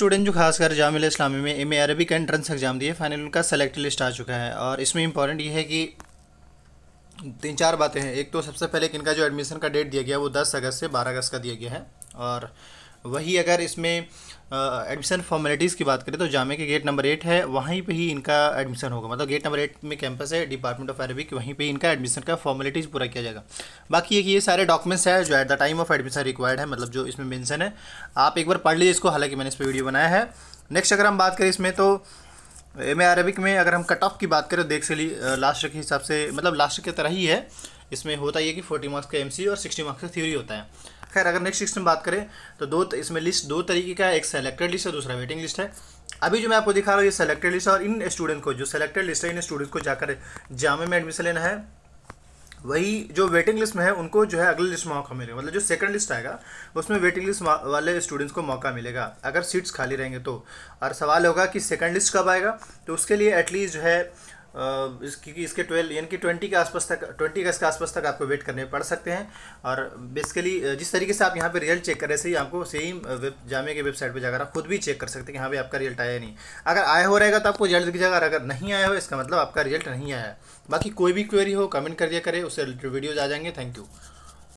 student जो खासकर जाम इस्लामी में एम ए अरबी का एंट्रेंस एग्ज़ाम दिए फाइनल उनका सेलेक्ट लिस्ट आ चुका है और इसमें इंपॉर्टेंट ये है कि तीन चार बातें हैं एक तो सबसे पहले इनका जो एडमिशन का डेट दिया गया वो दस अगस्त से बारह अगस्त का दिया गया है और वही अगर इसमें एडमिशन फॉर्मेलिटीज़ की बात करें तो जामे के गेट नंबर एट है वहीं पे ही इनका एडमिशन होगा मतलब गेट नंबर एट में कैंपस है डिपार्टमेंट ऑफ अरबिक वहीं पे इनका एडमिशन का फॉर्मेलिटीज़ पूरा किया जाएगा बाकी ये कि ये सारे डॉक्यूमेंट्स है जो at the time of admission required है मतलब जो इसमें मैंसन है आप एक बार पढ़ लीजिए इसको हालांकि मैंने इस पर वीडियो बनाया है नेक्स्ट अगर हम बात करें इसमें तो एम अरबिक में अगर हम कट ऑफ की बात करें तो देख से लास्ट के हिसाब से मतलब लास्ट की तरह ही है इसमें होता है कि फोर्टी मार्क्स का एम और सिक्सटी मार्क्स का थ्योरी होता है खैर अगर नेक्स्ट सिक्स में बात करें तो दो इसमें लिस्ट दो तरीके का एक सेलेक्टेड लिस्ट है दूसरा वेटिंग लिस्ट है अभी जो मैं आपको दिखा रहा हूँ ये सेलेक्टेड लिस्ट है और इन स्टूडेंट को जो सेलेक्टेड लिस्ट है इन स्टूडेंट्स को जाकर जामे में एडमिशन लेना है वही जो वेटिंग लिस्ट में है उनको जो है अगले लिस्ट में मौका मिलेगा मतलब जो सेकंड लिस्ट आएगा उसमें वेटिंग लिस्ट वाले स्टूडेंट्स को मौका मिलेगा अगर सीट्स खाली रहेंगे तो और सवाल होगा कि सेकंड लिस्ट कब आएगा तो उसके लिए एटलीस्ट जो है इस क्योंकि इसके ट्वेल्व यानी कि ट्वेंटी के आसपास तक ट्वेंटी अगस्त के आसपास तक आपको वेट करने पड़ सकते हैं और बेसिकली जिस तरीके से आप यहाँ पे रिजल्ट चेक करें से ही आपको सेम वेब जामे की वेबसाइट पे जाकर आप खुद भी चेक कर सकते हैं कि हाँ भाई आपका रिजल्ट आया नहीं अगर आया हो रहेगा तो आपको रिजल्ट दिख जाएगा अगर नहीं आया हो इसका मतलब आपका रिजल्ट नहीं आया बाकी कोई भी क्वेरी हो कमेंट कर दिया करें उससे रिलेटेड वीडियोज आ जाएंगे थैंक यू